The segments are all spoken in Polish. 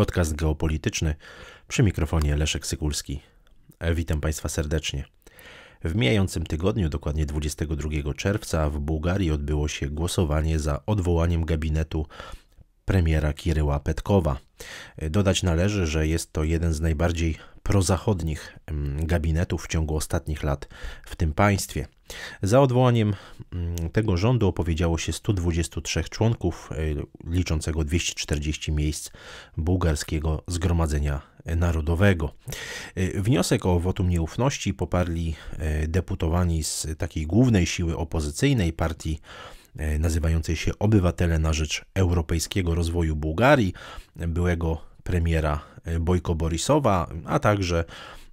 Podcast geopolityczny przy mikrofonie Leszek Sykulski. Witam Państwa serdecznie. W mijającym tygodniu, dokładnie 22 czerwca, w Bułgarii odbyło się głosowanie za odwołaniem gabinetu premiera Kiryła Petkowa. Dodać należy, że jest to jeden z najbardziej prozachodnich mm, gabinetów w ciągu ostatnich lat w tym państwie. Za odwołaniem mm, tego rządu opowiedziało się 123 członków, y, liczącego 240 miejsc bułgarskiego Zgromadzenia Narodowego. Y, wniosek o wotum nieufności poparli y, deputowani z takiej głównej siły opozycyjnej partii nazywającej się Obywatele na rzecz Europejskiego Rozwoju Bułgarii, byłego premiera E, Bojko Borisowa, a także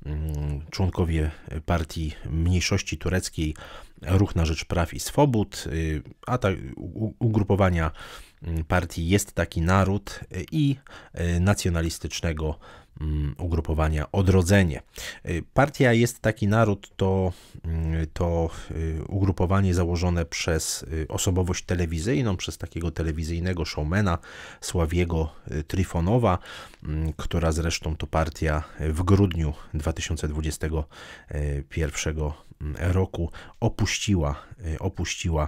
mm, członkowie partii mniejszości tureckiej Ruch na Rzecz Praw i Swobód, y, a tak ugrupowania Mm, partii Jest Taki Naród i e, nacjonalistycznego mm, ugrupowania Odrodzenie. E, partia Jest Taki Naród to, mm, to e, ugrupowanie założone przez osobowość telewizyjną, przez takiego telewizyjnego showmana Sławiego Tryfonowa, która zresztą to partia w grudniu 2021 roku opuściła, e, opuściła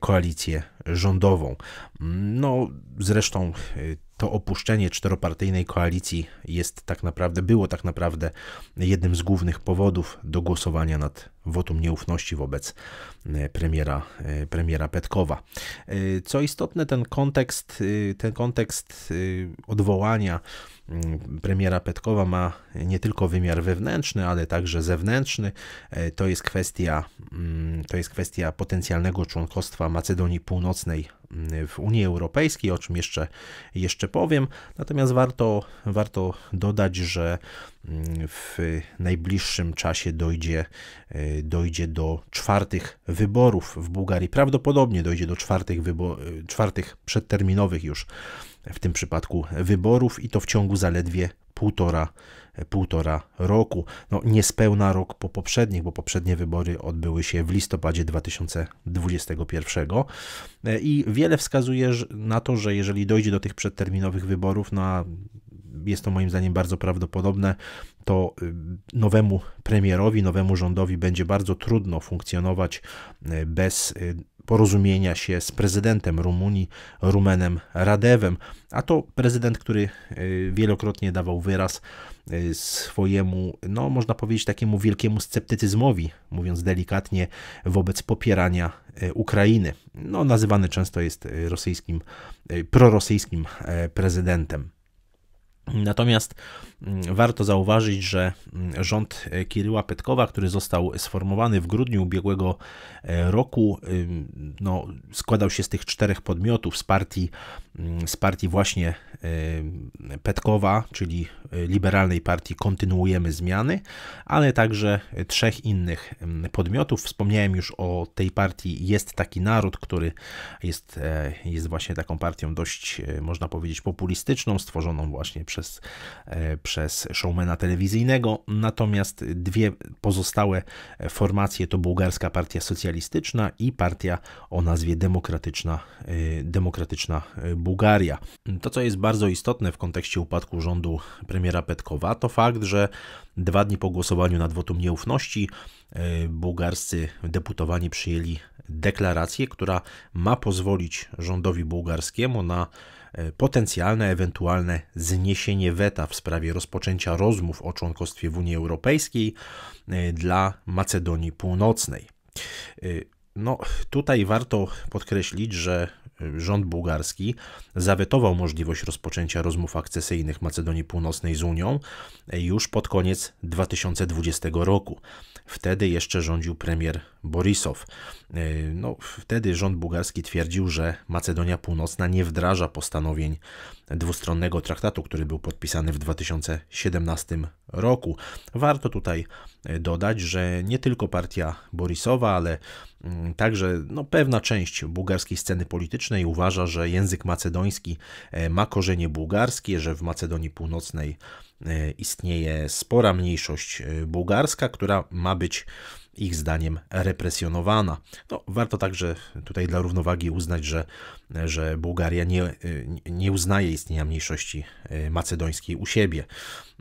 koalicję rządową. No, zresztą e, to opuszczenie czteropartyjnej koalicji jest tak naprawdę, było tak naprawdę jednym z głównych powodów do głosowania nad wotum nieufności wobec e, premiera, premiera Petkowa. Co istotne, ten kontekst, ten kontekst odwołania Mm, premiera Petkowa ma nie tylko wymiar wewnętrzny, ale także zewnętrzny. E, to jest kwestia, mm, to jest kwestia potencjalnego członkostwa Macedonii Północnej mm, w Unii Europejskiej, o czym jeszcze, jeszcze powiem. Natomiast warto, warto dodać, że w najbliższym czasie dojdzie, e, dojdzie do czwartych wyborów w Bułgarii. Prawdopodobnie dojdzie do czwartych, wybo- e, czwartych przedterminowych już w tym przypadku wyborów i to w ciągu zaledwie półtora, półtora roku. No niespełna rok po poprzednich, bo poprzednie wybory odbyły się w listopadzie 2021 i wiele wskazuje na to, że jeżeli dojdzie do tych przedterminowych wyborów, na no, jest to moim zdaniem bardzo prawdopodobne, to y, nowemu premierowi, nowemu rządowi będzie bardzo trudno funkcjonować y, bez y, porozumienia się z prezydentem Rumunii, Rumenem Radewem, a to prezydent, który e, wielokrotnie dawał wyraz e, swojemu, no można powiedzieć, takiemu wielkiemu sceptycyzmowi, mówiąc delikatnie, wobec popierania e, Ukrainy. No, nazywany często jest rosyjskim, prorosyjskim prezydentem. Natomiast Mm, warto zauważyć, że mm, rząd e, Kiryła Petkowa, który został sformowany w grudniu ubiegłego e, roku, no, składał się z tych czterech podmiotów z partii, mm, z partii właśnie Petkowa, czyli e, liberalnej partii Kontynuujemy Zmiany, ale także trzech innych podmiotów. Wspomniałem już o tej partii Jest Taki Naród, który jest, jest właśnie taką partią dość, można powiedzieć, populistyczną, stworzoną właśnie przez przez showmana telewizyjnego, natomiast dwie pozostałe formacje to Bułgarska Partia Socjalistyczna i partia o nazwie Demokratyczna, y, Demokratyczna Bułgaria. To, co jest bardzo istotne w kontekście upadku rządu premiera Petkowa, to fakt, że dwa dni po głosowaniu nad wotum nieufności y, bułgarscy deputowani przyjęli deklarację, która ma pozwolić rządowi bułgarskiemu na E, potencjalne, ewentualne zniesienie weta w sprawie rozpoczęcia rozmów o członkostwie w Unii Europejskiej e, dla Macedonii Północnej. E, no, tutaj warto podkreślić, że y, rząd bułgarski zawetował możliwość rozpoczęcia rozmów akcesyjnych Macedonii Północnej z Unią e, już pod koniec 2020 roku. Wtedy jeszcze rządził premier Borisow. E, no, wtedy rząd bułgarski twierdził, że Macedonia Północna nie wdraża postanowień dwustronnego traktatu, który był podpisany w 2017 roku. Warto tutaj e, dodać, że nie tylko partia Borisowa, ale mm, także no, pewna część bułgarskiej sceny politycznej uważa, że język macedoński e, ma korzenie bułgarskie, że w Macedonii Północnej e, istnieje spora mniejszość bułgarska, która ma być ich zdaniem represjonowana. No, warto także tutaj dla równowagi uznać, że, że Bułgaria nie, nie uznaje istnienia mniejszości e, macedońskiej u siebie.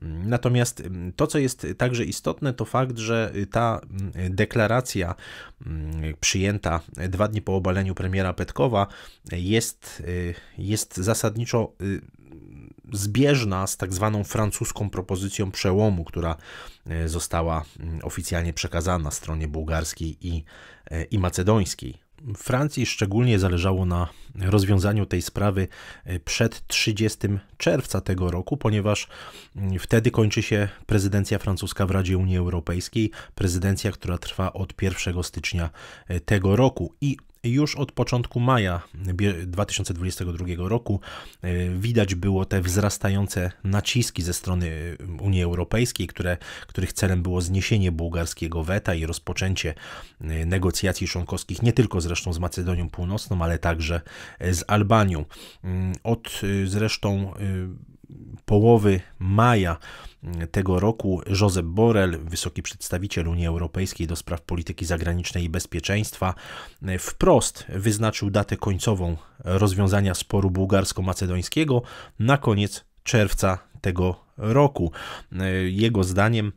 Natomiast to, co jest także istotne, to fakt, że ta deklaracja przyjęta dwa dni po obaleniu premiera Petkowa jest, e, jest zasadniczo e, zbieżna z tak zwaną francuską propozycją przełomu, która e, została mm, oficjalnie przekazana stronie bułgarskiej i, e, i macedońskiej. Francji szczególnie zależało na rozwiązaniu tej sprawy e, przed 30 czerwca tego roku, ponieważ mm, wtedy kończy się prezydencja francuska w Radzie Unii Europejskiej, prezydencja, która trwa od 1 stycznia tego roku. I już od początku maja 2022 roku e, widać było te wzrastające naciski ze strony e, Unii Europejskiej, które, których celem było zniesienie bułgarskiego weta i rozpoczęcie e, negocjacji członkowskich nie tylko zresztą z Macedonią Północną, ale także z Albanią. Mm, od zresztą połowy maja tego roku Josep Borrell, wysoki przedstawiciel Unii Europejskiej do spraw polityki zagranicznej i bezpieczeństwa, wprost wyznaczył datę końcową rozwiązania sporu bułgarsko-macedońskiego na koniec czerwca tego roku. Jego zdaniem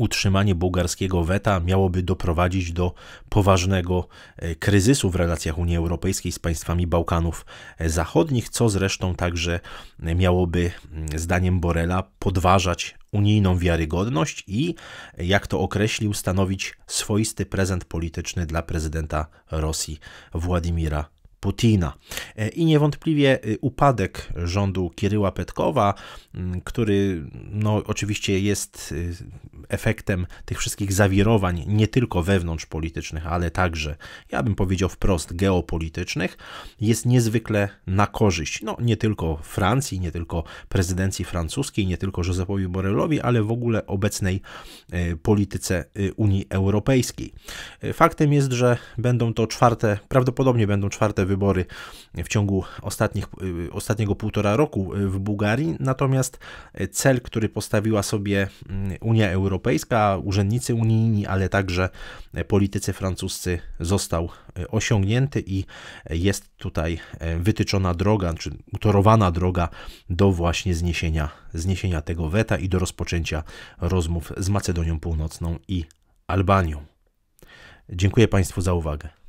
utrzymanie bułgarskiego weta miałoby doprowadzić do poważnego e, kryzysu w relacjach Unii Europejskiej z państwami Bałkanów e, Zachodnich, co zresztą także e, miałoby, mm, zdaniem Borela, podważać unijną wiarygodność i, jak to określił, stanowić swoisty prezent polityczny dla prezydenta Rosji Władimira Putina. I niewątpliwie y, upadek rządu Kiryła Petkowa, mm, który no, oczywiście jest y, efektem tych wszystkich zawirowań, nie tylko wewnątrz politycznych, ale także, ja bym powiedział wprost, geopolitycznych, jest niezwykle na korzyść, no nie tylko Francji, nie tylko prezydencji francuskiej, nie tylko Józefowi Borrellowi, ale w ogóle obecnej e, polityce e, Unii Europejskiej. E, faktem jest, że będą to czwarte, prawdopodobnie będą czwarte wybory w ciągu ostatnich, ostatniego półtora roku w Bułgarii, natomiast cel, który postawiła sobie mm, Unia Europejska, Europejska, urzędnicy unijni, ale także e, politycy francuscy został e, osiągnięty i e, jest tutaj wytyczona droga, czy utorowana droga do właśnie zniesienia, zniesienia tego weta i do rozpoczęcia rozmów z Macedonią Północną i Albanią. Dziękuję Państwu za uwagę.